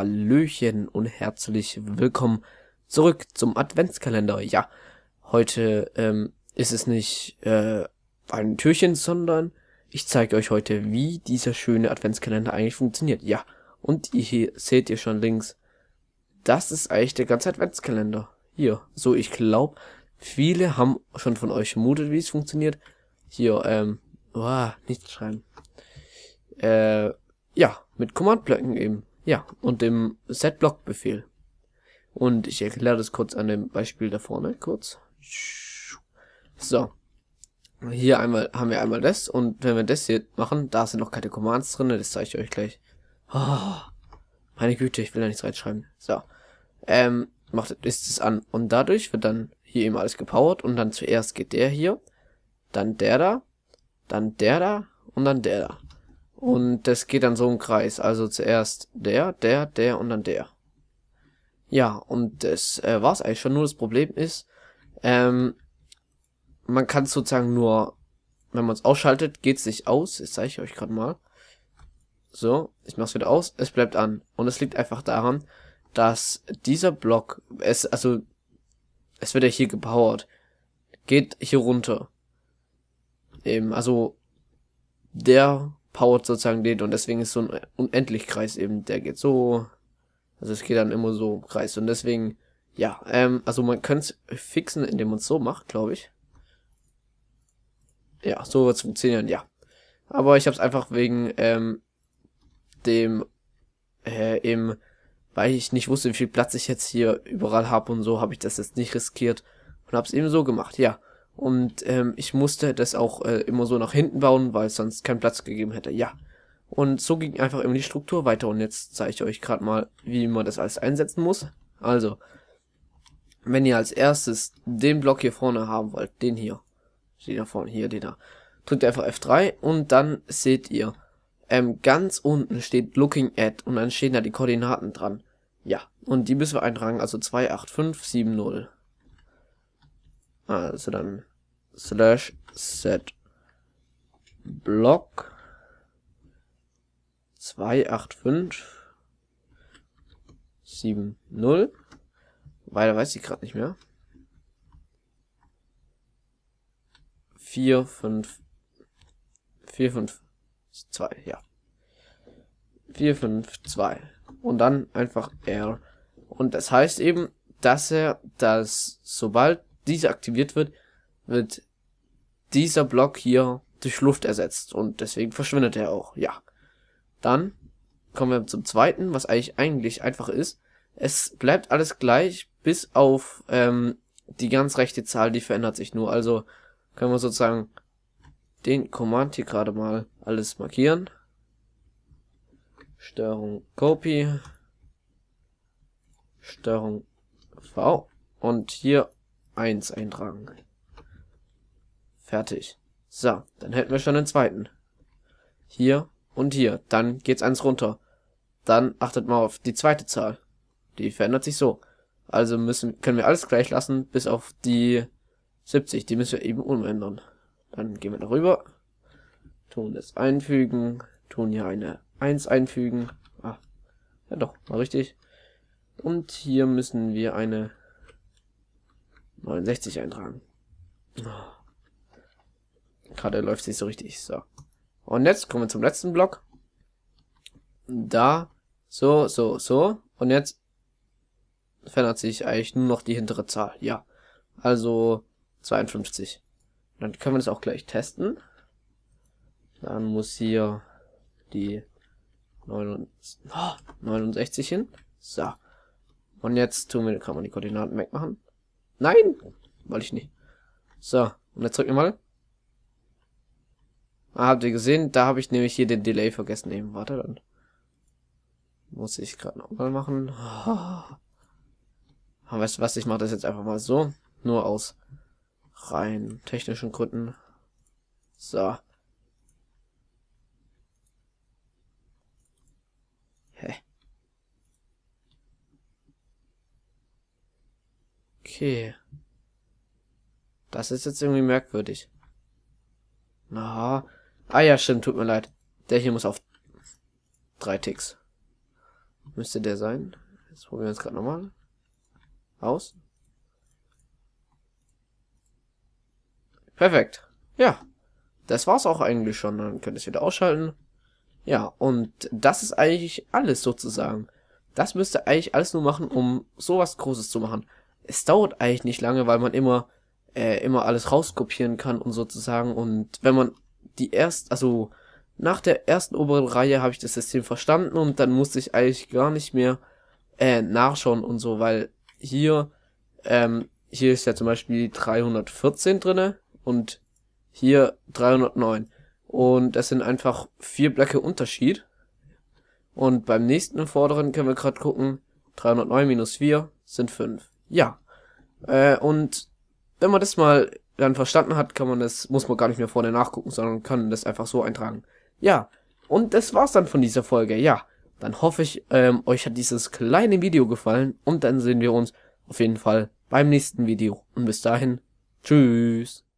Hallöchen und herzlich willkommen zurück zum Adventskalender. Ja, heute ähm, ist es nicht äh, ein Türchen, sondern ich zeige euch heute, wie dieser schöne Adventskalender eigentlich funktioniert. Ja, und hier seht ihr schon links, das ist eigentlich der ganze Adventskalender. Hier, so ich glaube, viele haben schon von euch vermutet, wie es funktioniert. Hier, ähm, boah, nichts schreiben. Äh, ja, mit Command-Blöcken eben. Ja, und dem setBlock-Befehl. Und ich erkläre das kurz an dem Beispiel da vorne, kurz. So. Hier einmal haben wir einmal das und wenn wir das hier machen, da sind noch keine Commands drin, das zeige ich euch gleich. Oh, meine Güte, ich will da nichts reinschreiben. So. Ähm, macht ist es an und dadurch wird dann hier eben alles gepowert und dann zuerst geht der hier, dann der da, dann der da und dann der da. Oh. Und das geht dann so im Kreis. Also zuerst der, der, der und dann der. Ja, und das äh, war's eigentlich schon. Nur das Problem ist, ähm, man kann sozusagen nur, wenn man es ausschaltet, geht's nicht aus. Jetzt zeige ich euch gerade mal. So, ich mach's wieder aus, es bleibt an. Und es liegt einfach daran, dass dieser Block, es, also, es wird ja hier gepowert, geht hier runter. Eben, also, der powert sozusagen den und deswegen ist so ein Unendlichkreis eben, der geht so. Also es geht dann immer so im Kreis und deswegen, ja, ähm, also man könnte es fixen, indem man es so macht, glaube ich. Ja, so wird es funktionieren, ja. Aber ich habe es einfach wegen ähm, dem äh, eben, weil ich nicht wusste, wie viel Platz ich jetzt hier überall habe und so, habe ich das jetzt nicht riskiert und habe es eben so gemacht, ja. Und ähm, ich musste das auch äh, immer so nach hinten bauen, weil es sonst keinen Platz gegeben hätte. Ja. Und so ging einfach immer die Struktur weiter. Und jetzt zeige ich euch gerade mal, wie man das alles einsetzen muss. Also, wenn ihr als erstes den Block hier vorne haben wollt, den hier, den da vorne, hier, den da, drückt einfach F3 und dann seht ihr, ähm, ganz unten steht Looking at und dann stehen da die Koordinaten dran. Ja, und die müssen wir eintragen, also 28570. Also dann slash set block 285 70 weiter weiß ich gerade nicht mehr 4 5 ja 452 und dann einfach R und das heißt eben dass er das sobald diese aktiviert wird wird dieser Block hier durch Luft ersetzt und deswegen verschwindet er auch, ja. Dann kommen wir zum zweiten, was eigentlich, eigentlich einfach ist. Es bleibt alles gleich, bis auf ähm, die ganz rechte Zahl, die verändert sich nur. Also können wir sozusagen den Command hier gerade mal alles markieren. Steuerung Copy, Steuerung V und hier 1 eintragen. Fertig. So, dann hätten wir schon den zweiten. Hier und hier. Dann geht's eins runter. Dann achtet mal auf die zweite Zahl. Die verändert sich so. Also müssen, können wir alles gleich lassen, bis auf die 70. Die müssen wir eben umändern. Dann gehen wir darüber. Tun das einfügen. Tun hier eine 1 einfügen. Ah, ja doch, war richtig. Und hier müssen wir eine 69 eintragen. Oh. Gerade läuft es nicht so richtig. So. Und jetzt kommen wir zum letzten Block. Da, so, so, so. Und jetzt verändert sich eigentlich nur noch die hintere Zahl. Ja. Also 52. Dann können wir das auch gleich testen. Dann muss hier die 69, hin. So. Und jetzt tun wir, kann man die Koordinaten wegmachen. Nein, wollte ich nicht. So, und jetzt drücken wir mal. Ah, habt ihr gesehen? Da habe ich nämlich hier den Delay vergessen eben. Warte dann. Muss ich gerade nochmal machen. Oh. Weißt du was, ich mache das jetzt einfach mal so. Nur aus rein technischen Gründen. So. Hä? Okay. Das ist jetzt irgendwie merkwürdig. Na, Ah ja, stimmt, tut mir leid. Der hier muss auf drei Ticks. Müsste der sein. Jetzt probieren wir es gerade nochmal. Aus. Perfekt. Ja. Das war's auch eigentlich schon. Dann könnt ihr es wieder ausschalten. Ja, und das ist eigentlich alles sozusagen. Das müsste eigentlich alles nur machen, um sowas Großes zu machen. Es dauert eigentlich nicht lange, weil man immer, äh, immer alles rauskopieren kann und sozusagen. Und wenn man die erst, also nach der ersten oberen Reihe habe ich das System verstanden und dann musste ich eigentlich gar nicht mehr äh, nachschauen und so, weil hier, ähm, hier ist ja zum Beispiel 314 drinne und hier 309. Und das sind einfach vier Blöcke Unterschied. Und beim nächsten vorderen können wir gerade gucken, 309 minus 4 sind 5. Ja. Äh, und wenn man das mal dann verstanden hat, kann man das, muss man gar nicht mehr vorne nachgucken, sondern kann das einfach so eintragen. Ja, und das war's dann von dieser Folge. Ja, dann hoffe ich, ähm, euch hat dieses kleine Video gefallen und dann sehen wir uns auf jeden Fall beim nächsten Video. Und bis dahin, tschüss.